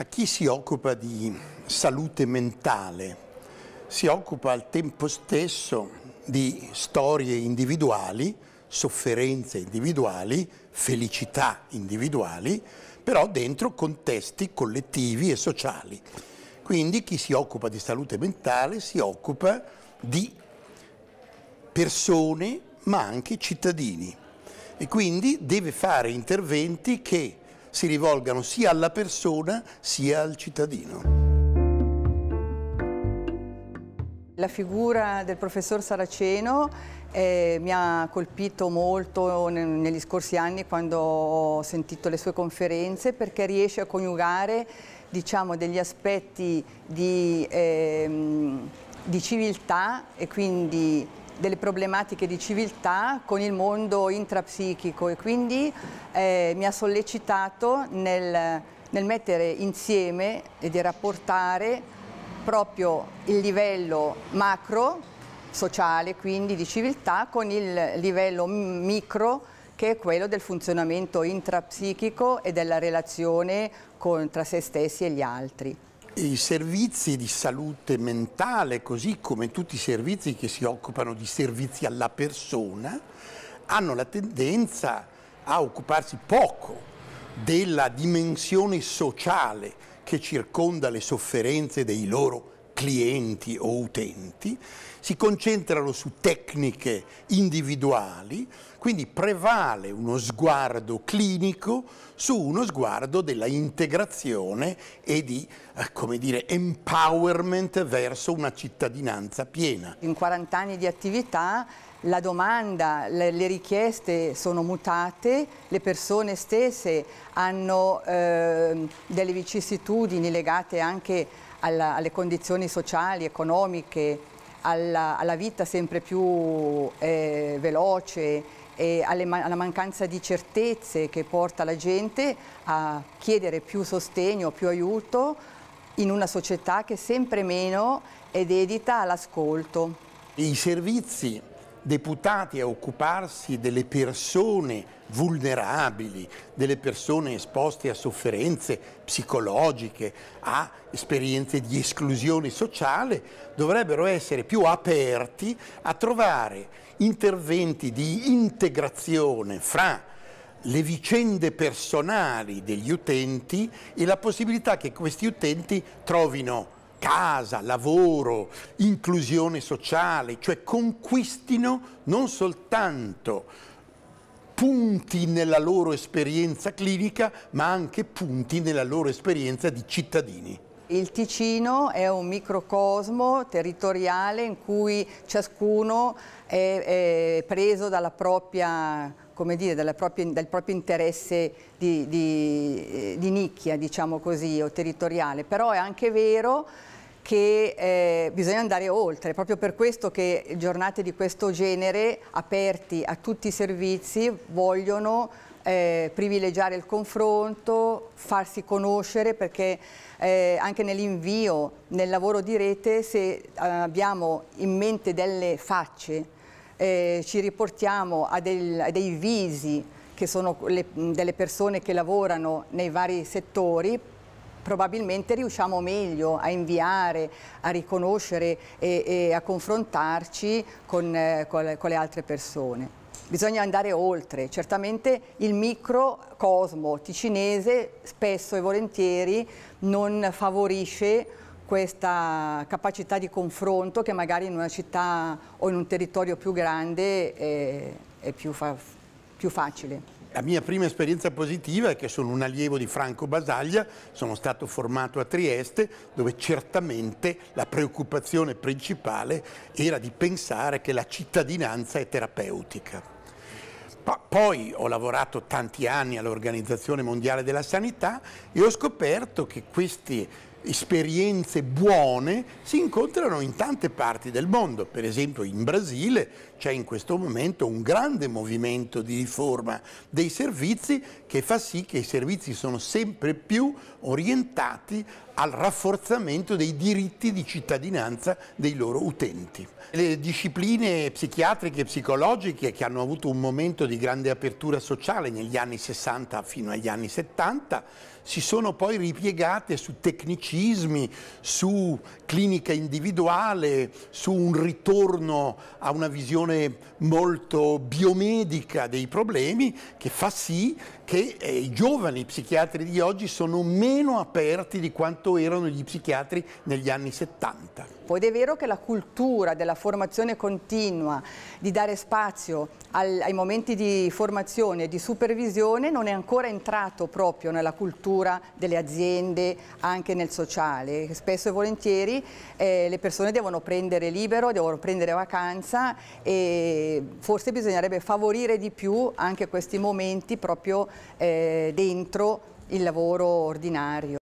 A chi si occupa di salute mentale si occupa al tempo stesso di storie individuali, sofferenze individuali, felicità individuali, però dentro contesti collettivi e sociali. Quindi chi si occupa di salute mentale si occupa di persone ma anche cittadini e quindi deve fare interventi che si rivolgano sia alla persona sia al cittadino. La figura del professor Saraceno eh, mi ha colpito molto negli scorsi anni quando ho sentito le sue conferenze perché riesce a coniugare diciamo, degli aspetti di, eh, di civiltà e quindi delle problematiche di civiltà con il mondo intrapsichico e quindi eh, mi ha sollecitato nel, nel mettere insieme e di rapportare proprio il livello macro, sociale quindi di civiltà, con il livello micro che è quello del funzionamento intrapsichico e della relazione con, tra se stessi e gli altri. I servizi di salute mentale, così come tutti i servizi che si occupano di servizi alla persona, hanno la tendenza a occuparsi poco della dimensione sociale che circonda le sofferenze dei loro clienti o utenti, si concentrano su tecniche individuali, quindi prevale uno sguardo clinico su uno sguardo della integrazione e di, eh, come dire, empowerment verso una cittadinanza piena. In 40 anni di attività la domanda, le, richieste sono mutate, le persone stesse hanno eh, delle vicissitudini legate anche alla, alle condizioni sociali, economiche, alla, alla vita sempre più eh, veloce, e alle, alla mancanza di certezze che porta la gente a chiedere più sostegno, più aiuto in una società che sempre meno è dedita all'ascolto. I servizi deputati a occuparsi delle persone vulnerabili, delle persone esposte a sofferenze psicologiche, a esperienze di esclusione sociale, dovrebbero essere più aperti a trovare interventi di integrazione fra le vicende personali degli utenti e la possibilità che questi utenti trovino casa, lavoro, inclusione sociale, cioè conquistino non soltanto punti nella loro esperienza clinica, ma anche punti nella loro esperienza di cittadini. Il Ticino è un microcosmo territoriale in cui ciascuno è, è preso dalla propria come dire, propria, del proprio interesse di, di, eh, di nicchia, diciamo così, o territoriale. Però è anche vero che eh, bisogna andare oltre, proprio per questo che giornate di questo genere, aperti a tutti i servizi, vogliono eh, privilegiare il confronto, farsi conoscere, perché eh, anche nell'invio, nel lavoro di rete, se eh, abbiamo in mente delle facce, eh, ci riportiamo a, del, a, dei visi che sono le, delle persone che lavorano nei vari settori, probabilmente riusciamo meglio a inviare, a riconoscere e, e a confrontarci con, eh, con, con le altre persone bisogna andare oltre. Certamente il microcosmo ticinese spesso e volentieri non favorisce questa capacità di confronto che magari in una città o in un territorio più grande è, eh, è più, fa, più facile. La mia prima esperienza positiva è che sono un allievo di Franco Basaglia, sono stato formato a Trieste dove certamente la preoccupazione principale era di pensare che la cittadinanza è terapeutica. Poi ho lavorato tanti anni all'Organizzazione Mondiale della Sanità e ho scoperto che questi esperienze buone si incontrano in tante parti del mondo, per esempio in Brasile c'è in questo momento un grande movimento di riforma dei servizi che fa sì che i servizi sono sempre più orientati al rafforzamento dei diritti di cittadinanza dei loro utenti. Le discipline psichiatriche e psicologiche che hanno avuto un momento di grande apertura sociale negli anni 60 fino agli anni 70 si sono poi ripiegate su tecnicismi, su clinica individuale, su un ritorno a una visione molto biomedica dei problemi che fa sì che eh, i giovani psichiatri di oggi sono meno aperti di quanto erano gli psichiatri negli anni 70. Poi è vero che la cultura della formazione continua, di dare spazio al, ai momenti di formazione e di supervisione non è ancora entrato proprio nella cultura delle aziende, anche nel sociale. Spesso e volentieri eh, le persone devono prendere libero, devono prendere vacanza e forse bisognerebbe favorire di più anche questi momenti proprio eh, dentro il lavoro ordinario.